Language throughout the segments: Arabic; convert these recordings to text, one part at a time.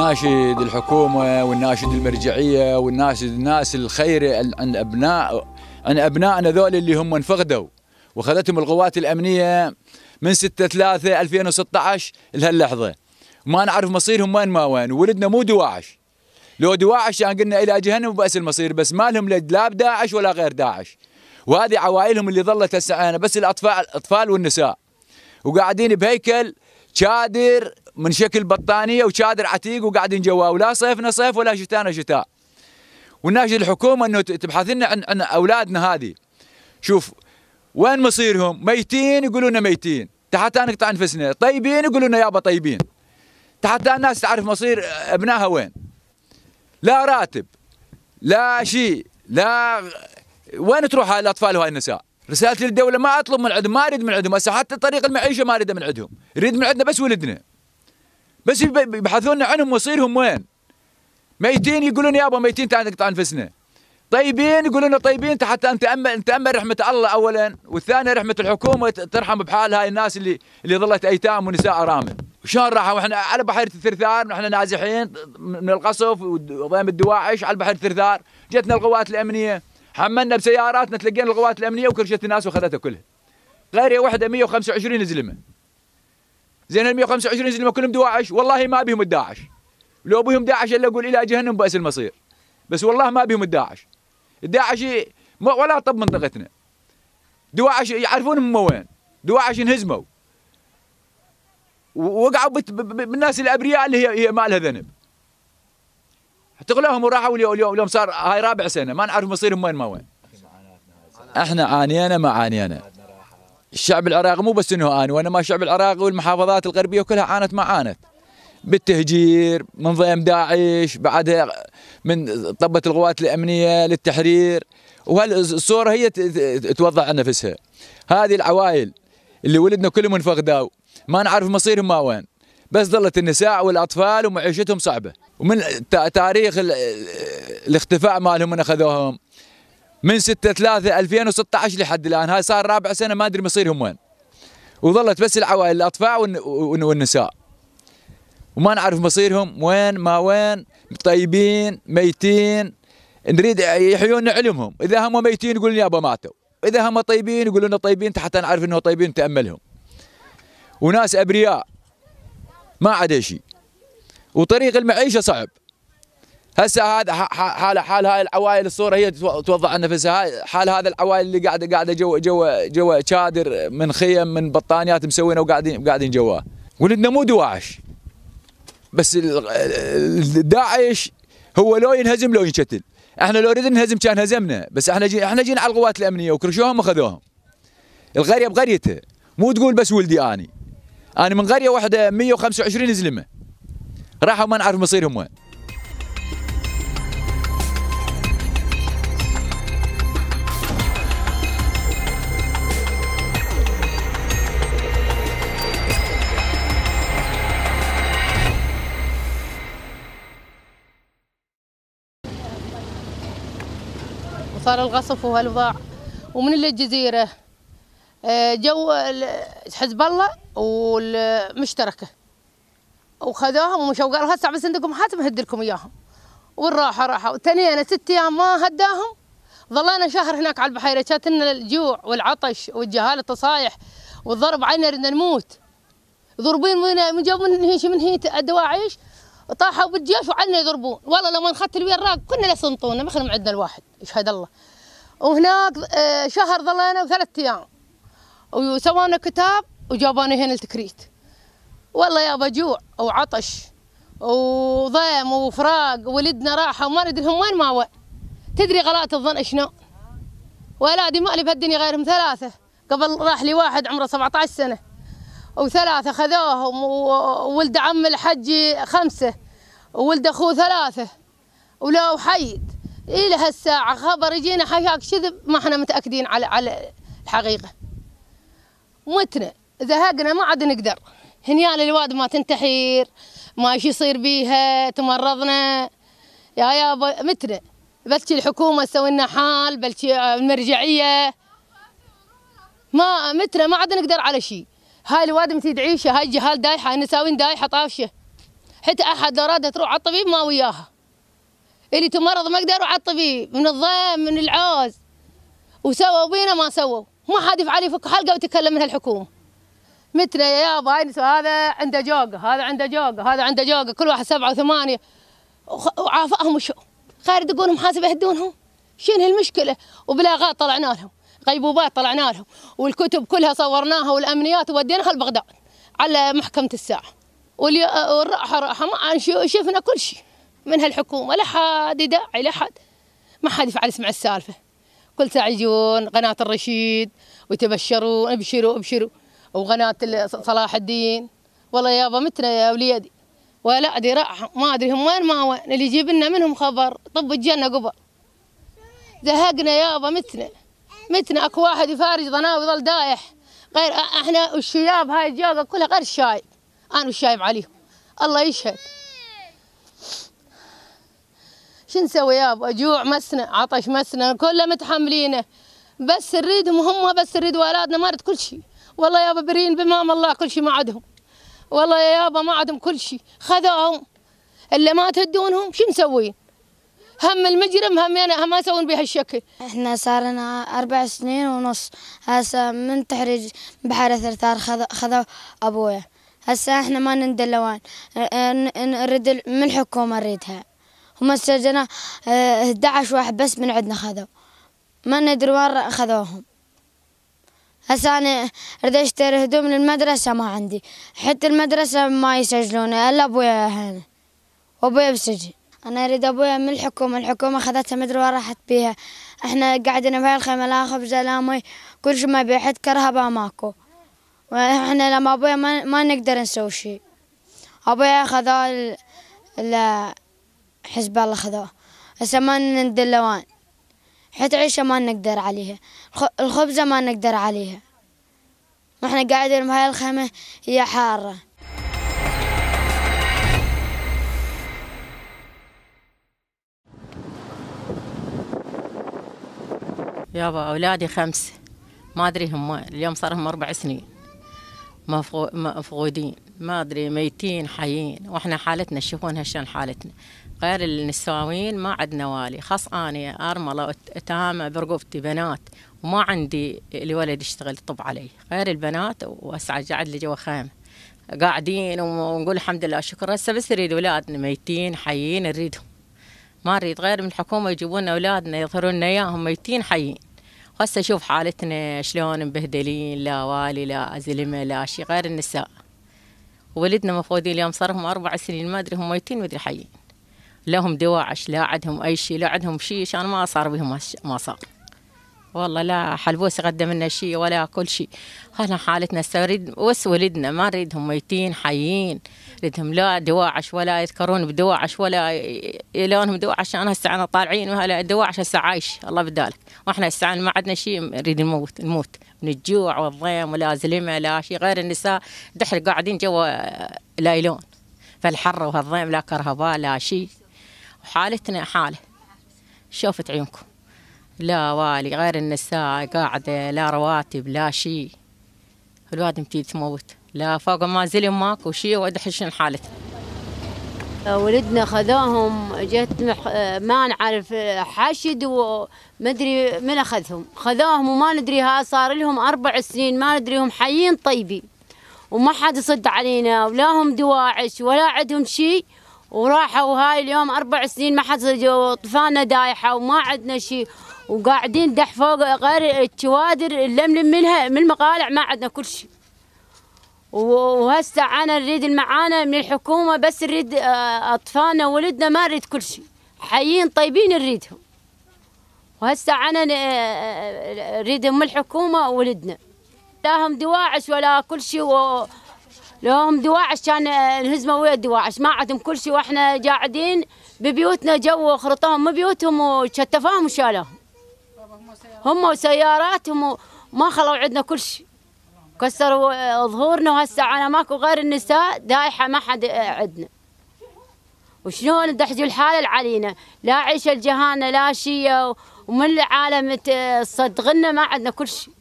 ناشد الحكومه والناشد المرجعيه والناشد الناس الخير عن ابناء عن ابنائنا ذول اللي هم انفقدوا وخذتهم القوات الامنيه من 6 3 2016 لهاللحظه ما نعرف مصيرهم وين ما وين ولدنا مو دواعش لو دواعش كان يعني قلنا الى جهنم وباس المصير بس ما لهم لا بداعش ولا غير داعش وهذه عوائلهم اللي ظلت هسه بس الاطفال الاطفال والنساء وقاعدين بهيكل شادر من شكل بطانيه وشادر عتيق وقاعدين جوا ولا صيفنا صيف ولا شتانا شتاء والناشد الحكومه انه تبحث لنا عن, عن اولادنا هذه شوف وين مصيرهم ميتين يقولوا لنا ميتين حتى نقطع انفسنا طيبين يقولوا لنا يابا طيبين حتى الناس تعرف مصير ابنائها وين لا راتب لا شيء لا وين تروح هاي الاطفال وهاي النساء رسالتي للدوله ما اطلب من عندهم ما اريد من عندهم حتى طريق المعيشه ما اريده من عندهم اريد من عندنا بس ولدنا بس يبحثون عنهم مصيرهم وين ميتين يقولون يابا ميتين تعال نقطع انفسنا طيبين يقولون طيبين حتى نتامل نتامل رحمه الله اولا والثانيه رحمه الحكومه ترحم بحال هاي الناس اللي اللي ظلت ايتام ونساء ارامل شلون راحوا احنا على بحيره الثرثار واحنا نازحين من القصف وضيم الدواعش على بحيره الثرثار جتنا القوات الامنيه حملنا بسياراتنا تلقينا القوات الامنيه وكرشت الناس واخذتها كلها قريه واحده 125 زلمه زين ال 125 زين كلهم دواعش والله ما بهم الداعش لو بهم داعش الا اقول الى جهنم بأس المصير بس والله ما بهم الداعش الداعش ولا طب منطقتنا دواعش يعرفون من وين دواعش انهزموا ووقعوا بالناس الابرياء اللي هي, هي ما لها ذنب اعتقلوهم وراحوا اليوم اليوم صار هاي رابع سنه ما نعرف مصيرهم وين ما وين احنا عانينا ما عانينا الشعب العراقي مو بس انه اني وانما الشعب العراقي والمحافظات الغربيه كلها عانت ما عانت بالتهجير من ضيم داعش بعدها من طبت القوات الامنيه للتحرير وهالصوره هي توضح عن نفسها هذه العوائل اللي ولدنا كلهم انفقدوا ما نعرف مصيرهم ما وين بس ظلت النساء والاطفال ومعيشتهم صعبه ومن تاريخ الاختفاء مالهم من اخذوهم من 6 3 2016 لحد الان هاي صار رابع سنه ما ادري مصيرهم وين وظلت بس العوائل الاطفال والنساء وما نعرف مصيرهم وين ما وين طيبين ميتين نريد يحيون علمهم اذا هم ميتين يقولون يابا ماتوا اذا هم طيبين يقولون طيبين حتى نعرف انه طيبين نتاملهم وناس ابرياء ما عاد شيء وطريق المعيشه صعب هسه هذا حال حال هاي العوائل الصوره هي توضع عن نفسها حال هذا العوائل اللي قاعده قاعده جوا جوا جوا شادر من خيم من بطانيات مسوينه وقاعدين قاعدين جوا ولدنا مو دواعش بس داعش هو لو ينهزم لو ينشتل احنا لو نريد نهزم كان هزمنا بس احنا جي احنا جينا على القوات الامنيه وكرشوهم وخذوهم القريه بقريتها مو تقول بس ولدي اني انا من قريه واحده 125 زلمه راحوا ما نعرف مصيرهم وين صار الغصف وهالوضاع ومن الجزيرة آه، جو حزب الله والمشتركة وخذوهم ومشوا قالوا هسه بس عندكم حاتم هد لكم اياهم والراحة راحة تنينا ست ايام ما هداهم ظلينا شهر هناك على البحيرة كانت لنا الجوع والعطش والجهالة التصايح والضرب عنا ردنا نموت ضربين من جو من هيش من هي الدواعيش طاحوا بالجيش وعلنا يضربون والله لو ما انخذت الوي الراق كنا لسنطونا ما خلنا عندنا الواحد يشهد الله وهناك آه، شهر ظلينا وثلاث ايام وسوانا كتاب وجابونا هنا التكريت والله يابا جوع وعطش وضيم وفراق ولدنا راحوا ما هم وين ما وين تدري غلاءة الظن شنو ولادي ما لي بهالدنيا غيرهم ثلاثة قبل راح لي واحد عمره 17 سنة وثلاثة خذوهم وولد عم الحج خمسة وولد أخوه ثلاثة ولو حيد إلى إيه هالساعة خبر يجينا حياك شذب ما احنا متأكدين على على الحقيقة متنا زهقنا ما عاد نقدر هنيال الواد ما تنتحر ما ايش يصير بيها تمرضنا يا يابا متنا بلكي الحكومة تسوي لنا حال بلكي المرجعية ما متنا ما عاد نقدر على شيء هاي الوادم تدعيشه هاي الجهال دايحة النساوين دايحة طاشه حتى أحد لو تروح على الطبيب ما وياها اللي تمرض ما قدروا على الطبيب من الضيم من العوز وسووا بينا ما سووا ما حد يفعل يفك حلقة ويتكلم منها الحكومة متنا يا يابا هذا عنده جوقة هذا عنده جوقة هذا عنده جوقة كل واحد سبعة وثمانية وعافاهم وشو خير تقول محاسبة يهدونهم شنو المشكلة وبلا غلط طلعنا لهم غيبوبات طلعنا لهم والكتب كلها صورناها والامنيات ووديناها لبغداد على محكمه الساعه والراحه راحه ما شفنا كل شيء من هالحكومه لا حد يدعي لا حد ما حد يفعل يسمع السالفه كل ساعه يجون قناه الرشيد ويتبشرون ابشروا ابشروا وقناه صلاح الدين والله يابا متنا يا وليدي ولا ادري راح ما ادري هم وين ما وين اللي يجيب لنا منهم خبر طب الجنه قبل زهقنا يابا متنا متنا اكو واحد يفارج ضناه ويظل دايح غير احنا الشياب هاي الجوقه كلها غير الشايب انا والشايب عليهم الله يشهد شو نسوي يابا جوع مسنا عطش مسنا كله متحملينه بس نريدهم هم بس نريد ولادنا نريد كل شيء والله يابا برين بمام الله كل شيء ما عندهم والله يا يابا ما عندهم كل شيء خذوهم اللي ما تهدونهم شو مسوين هم المجرم هم أنا هم يسوون بهالشكل احنا صار لنا أربع سنين ونص هسه من تحرج بحر الثرثار خذ خذوا أبويا هسه احنا ما نندلوان لوان آه، نريد من الحكومة نريدها هم سجنا 11 آه، واحد بس من عندنا خذوا ما ندري وين خذوهم هسه انا اريد اشتري هدوم للمدرسة ما عندي حتى المدرسة ما يسجلون الا ابويا هنا وابويا بسجن انا اريد ابويا من الحكومه الحكومه اخذتها مدري وين راحت بيها احنا قاعدين بهاي الخيمه لا خبز لا مي كل شيء ما بيحد كرهبة ماكو واحنا لما ابويا ما, ما نقدر نسوي شيء ابويا اخذ ال... ال... حزب الله خذوه هسه ما ندلوان حتى عيشة ما نقدر عليها الخبزة ما نقدر عليها واحنا قاعدين بهاي الخيمة هي حارة يابا أولادي خمسة ما أدري هم اليوم صار لهم أربع سنين مفقودين ما أدري ميتين حيين وإحنا حالتنا تشوفون شلون حالتنا غير النساوين ما عندنا والي خاص أنا أرملة أتهامة برقبتي بنات وما عندي الولد يشتغل طب علي غير البنات واسعد قاعد لي جوا خيمة قاعدين ونقول الحمد لله شكرا هسه بس نريد اولادنا ميتين حيين نريدهم ما نريد غير من الحكومة يجيبون أولادنا يظهرون لنا إياهم ميتين حيين هسه شوف حالتنا شلون مبهدلين لا والي لا زلمه لا شي غير النساء ولدنا مفقودين اليوم صار لهم أربع سنين ما أدري هم ميتين ما أدري حيين لهم دواعش لا عندهم أي شيء لا عندهم شيء عشان ما صار بهم ما صار والله لا حلبوس قدم لنا شيء ولا كل شيء هلا حالتنا سريد وس ولدنا ما نريدهم ميتين حيين نريدهم لا دواعش ولا يذكرون بدواعش ولا يلونهم دواعش انا هسه انا طالعين وهلا دواعش هسه عايش الله بدالك واحنا هسه ما عندنا شيء نريد نموت نموت من الجوع والضيم ولا زلمه لا شيء غير النساء دحر قاعدين جوا لايلون فالحر وهالضيم لا كرهباء لا شيء وحالتنا حاله شوفت عيونكم لا والي غير ان الساعة قاعدة لا رواتب لا شيء الواد متي تموت لا فوق ما زلم ماكو شيء حشن حالته آه، ولدنا خذوهم جت مح... آه، ما نعرف آه، حشد وما ادري من اخذهم خذوهم وما ندري ها صار لهم اربع سنين ما ندري هم حيين طيبين وما حد يصد علينا ولا هم دواعش ولا عندهم شيء وراحوا هاي اليوم اربع سنين ما حد طفانا دايحه وما عندنا شيء وقاعدين دح فوق غير الكوادر اللملم منها من المقالع ما عندنا كل شيء وهسه انا نريد المعاناه من الحكومه بس نريد آه، اطفالنا ولدنا ما نريد كل شيء حيين طيبين نريدهم وهسه انا من آه، آه، الحكومه ولدنا لا هم دواعش ولا كل شيء و... هم دواعش كان الهزمه ويا الدواعش ما عندهم كل شيء واحنا قاعدين ببيوتنا جو خرطوهم من بيوتهم وشتفاهم وشالوهم هم وسياراتهم ما خلوا عندنا كل شيء كسروا ظهورنا وهسه انا ماكو غير النساء دايحه ما حد عندنا وشلون دحجوا الحاله علينا لا عيش الجهانه لا شيء ومن العالم تصدقنا ما عندنا كل شيء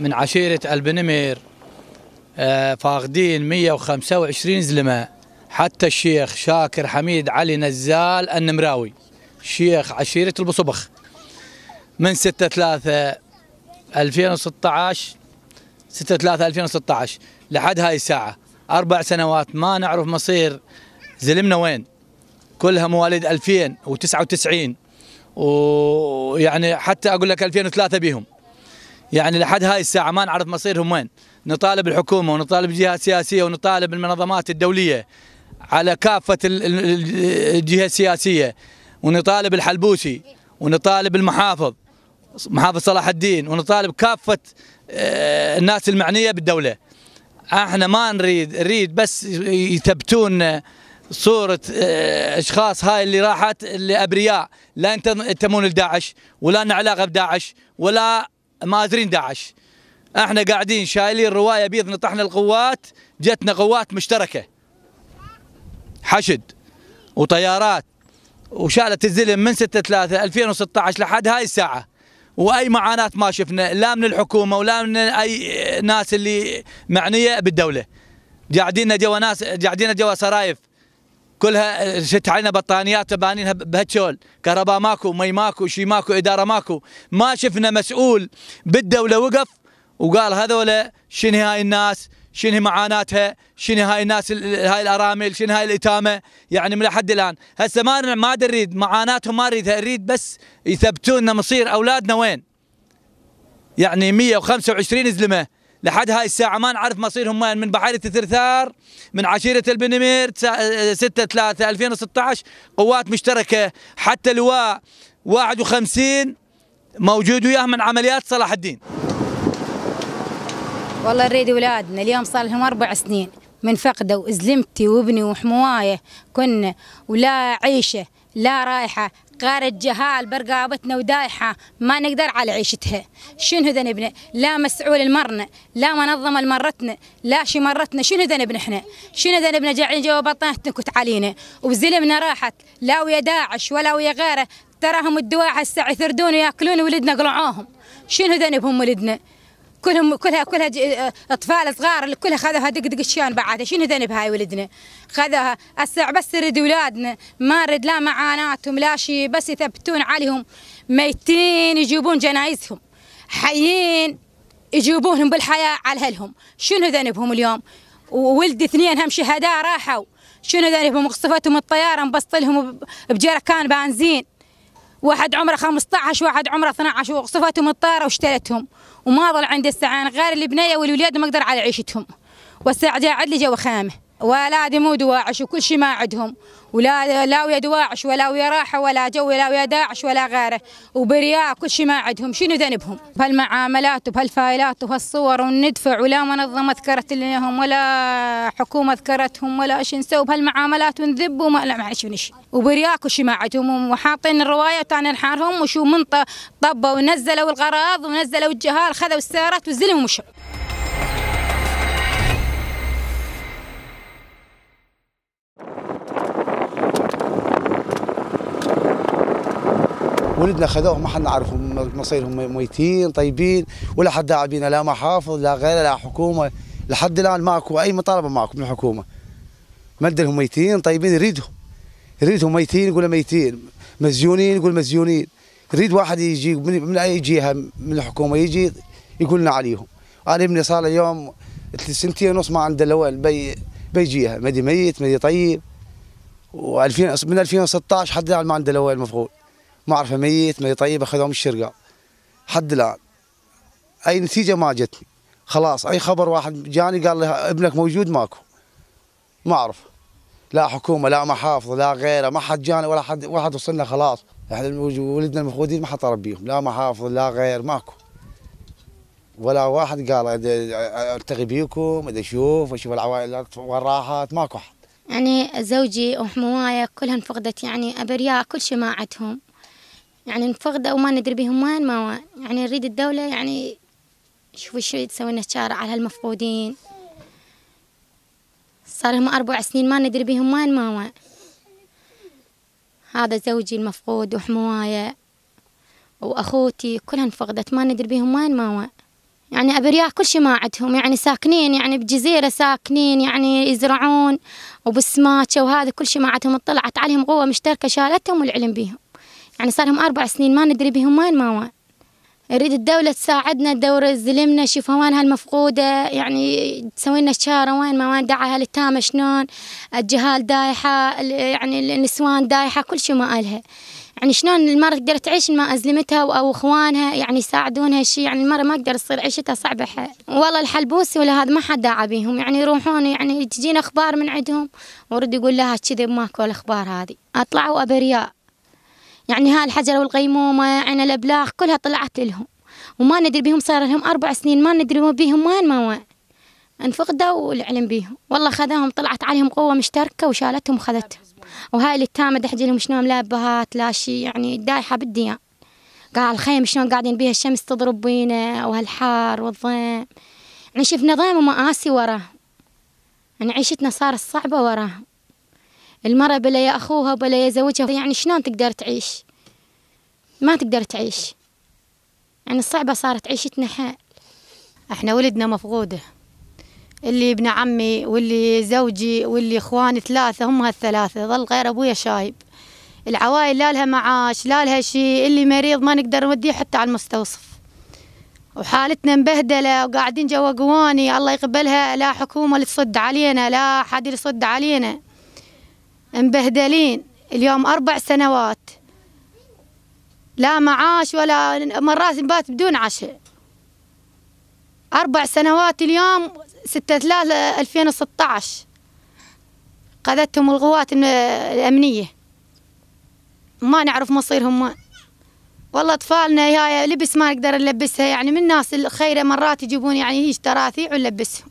من عشيرة البنمير آه، فاقدين 125 زلمة حتى الشيخ شاكر حميد علي نزال النمراوي شيخ عشيرة البصبخ من 6 3 2016 6 3 2016 لحد هاي الساعة أربع سنوات ما نعرف مصير زلمنا وين كلها مواليد 2099 ويعني حتى أقول لك 2003 بيهم يعني لحد هاي الساعة ما نعرف مصيرهم وين نطالب الحكومة ونطالب الجهات السياسية ونطالب المنظمات الدولية على كافة الجهة السياسية ونطالب الحلبوسي ونطالب المحافظ محافظ صلاح الدين ونطالب كافة آه، الناس المعنية بالدولة احنا ما نريد نريد بس يثبتون صورة آه، اشخاص هاي اللي راحت اللي ابرياء لا ينتمون لداعش ولا لنا علاقة بداعش ولا مازرين داعش احنا قاعدين شايلين روايه بيض نطحنا القوات جتنا قوات مشتركه حشد وطيارات وشالت الزلم من 6 3 2016 لحد هاي الساعه واي معاناه ما شفنا لا من الحكومه ولا من اي ناس اللي معنيه بالدوله قاعدين جوا ناس قاعدين جوا سرايف كلها شت علينا بطانيات تبانينها بهالشول كهرباء ماكو مي ماكو شي ماكو اداره ماكو ما شفنا مسؤول بالدوله وقف وقال هذولا شنو هاي الناس شنو معاناتها شنو هاي الناس هاي الارامل شنو هاي الاتامه يعني من لحد الان هسه ما ما اريد معاناتهم ما اريدها اريد بس يثبتون مصير اولادنا وين يعني 125 زلمه لحد هاي الساعة ما نعرف مصيرهم وين من بحيرة الثرثار من عشيرة البنمير 6 3 2016 قوات مشتركة حتى لواء 51 موجود وياه من عمليات صلاح الدين والله نريد اولادنا اليوم صار لهم اربع سنين من فقده وازلمتي وابني وحموايه كنا ولا عيشه لا رائحه غارة الجهال برقابتنا ودايحة ما نقدر على عيشتها شنو ذنبنا لا مسؤول المرن لا منظمة المرتنا لا شي مرتنا شنو ذنبنا احنا شنو ذنبنا جاعين جوا بطنتنا كنت علينا وزلمنا راحت لا ويا داعش ولا ويا غيره تراهم الدواعي هسه يثردون وياكلون ولدنا قلعوهم شنو ذنبهم ولدنا كلهم كلها كلها آه، اطفال صغار كلها خذوها دق دق الشيان بعدها شنو ذنب هاي ولدنا خذوها الساعة بس رد اولادنا ما رد لا معاناتهم لا شيء بس يثبتون عليهم ميتين يجيبون جنايزهم حيين يجيبونهم بالحياة على اهلهم شنو ذنبهم اليوم وولد اثنين هم شهداء راحوا شنو ذنبهم قصفتهم الطيارة مبسط لهم بجركان بنزين واحد عمره 15 واحد عمره 12 وقصفتهم الطيارة واشتلتهم وما ظل عندي استعان غير البنيه والولاد ما اقدر على عيشتهم والساعه جاء عدلي جا وخامه ولادي مو دواعش وكل شيء ما عندهم ولا لا ويا دواعش ولا ويا راحه ولا جو ولا ويا داعش ولا غيره وبرياء كل شيء ما عندهم شنو ذنبهم بهالمعاملات وبهالفايلات وبهالصور وندفع ولا منظمه ذكرت لهم ولا حكومه ذكرتهم ولا ايش نسوي بهالمعاملات ونذب وما لا معلش شيء وبرياء كل شيء ما عندهم وحاطين الروايه وتانا نحارهم وشو منطه طبوا ونزلوا الغراض ونزلوا الجهال خذوا السيارات وزلموا ومشوا ولدنا خذوهم ما حد نعرفهم مصيرهم ميتين طيبين ولا حد داعبين لا محافظ لا غير لا حكومه لحد الان ماكو اي مطالبه معكم من الحكومه لهم ميتين طيبين يريدهم يريدهم ميتين يقول ميتين مزيونين يقول مزيونين يريد واحد يجي من, من اي جهه من الحكومه يجي يقول لنا عليهم انا ابني صار اليوم سنتين ونص ما عنده لوين بي بيجيها مدي ميت مدي طيب و2000 من 2016 حد ما عنده لوين مفعول ما اعرفه ميت ما طيب اخذوه من الشرقه حد الان اي نتيجه ما جتني خلاص اي خبر واحد جاني قال لي ابنك موجود ماكو ما اعرف لا حكومه لا محافظه لا غيره ما حد جانا ولا حد واحد وصلنا خلاص احنا ولدنا المفقودين ما حد ربيهم لا محافظ لا غير ماكو ولا واحد قال ارتقي بيكم اذا اشوف اشوف العوائل وين راحت ماكو احد يعني زوجي وحمواية كلهم فقدت يعني ابرياء كل شيء ما عندهم يعني او ما ندري بهم وين ما وين يعني نريد الدولة يعني شوفوا شو تسوي لنا شارع على هالمفقودين صار لهم أربع سنين ما ندري بهم وين ما وين هذا زوجي المفقود وحمواية وأخوتي كلها انفقدت ما ندري بهم وين ما وين يعني أبرياء كل شي ما عندهم يعني ساكنين يعني بجزيرة ساكنين يعني يزرعون وبسماتشة وهذا كل شي ما عندهم طلعت عليهم قوة مشتركة شالتهم والعلم بيهم يعني صار لهم أربع سنين ما ندري بهم وين ما وين نريد الدولة تساعدنا تدور زلمنا شوف وينها المفقودة يعني تسوي لنا شارة وين ما وين دعاها للتامة شلون الجهال دايحة يعني النسوان دايحة كل شيء ما ألها يعني شلون المرأة تقدر تعيش ما أزلمتها أو إخوانها يعني يساعدونها شيء يعني المرأة ما تقدر تصير عيشتها صعبة حق. والله الحلبوسي ولا هذا ما حد داعى بيهم يعني يروحون يعني تجينا أخبار من عندهم ورد يقول لها كذب ماكو الأخبار هذه أطلعوا أبرياء يعني هالحجرة والقيمومة عين الأبلاغ كلها طلعت لهم وما ندري بهم صار لهم أربع سنين ما ندري بهم وين ما وين انفقدوا والعلم بيهم والله خذاهم طلعت عليهم قوة مشتركة وشالتهم وخذتهم وهاي اللي تامد أحجي لهم شلون لا أبهات لا شيء يعني دايحة بالديان قال الخيم شلون قاعدين بيها الشمس تضرب بينا وهالحار والظيم يعني شفنا ضيم ومآسي وراهم يعني عيشتنا صارت صعبة وراهم المرأة بلا يا أخوها بلا يا زوجها يعني شلون تقدر تعيش ما تقدر تعيش يعني صعبة صارت عيشتنا حال احنا ولدنا مفقودة اللي ابن عمي واللي زوجي واللي اخواني ثلاثة هم هالثلاثة ظل غير ابويا شايب العوائل لا لها معاش لا لها شيء اللي مريض ما نقدر نوديه حتى على المستوصف وحالتنا مبهدلة وقاعدين جوا قواني الله يقبلها لا حكومة اللي تصد علينا لا حد يصد علينا مبهدلين اليوم أربع سنوات لا معاش ولا مرات نبات بدون عشاء أربع سنوات اليوم ستة ثلاثة ألفين وستطعش قذتهم القوات الأمنية ما نعرف مصيرهم ما والله أطفالنا هاي لبس ما نقدر نلبسها يعني من الناس الخيرة مرات يجيبون يعني هيج تراثيع ونلبسهم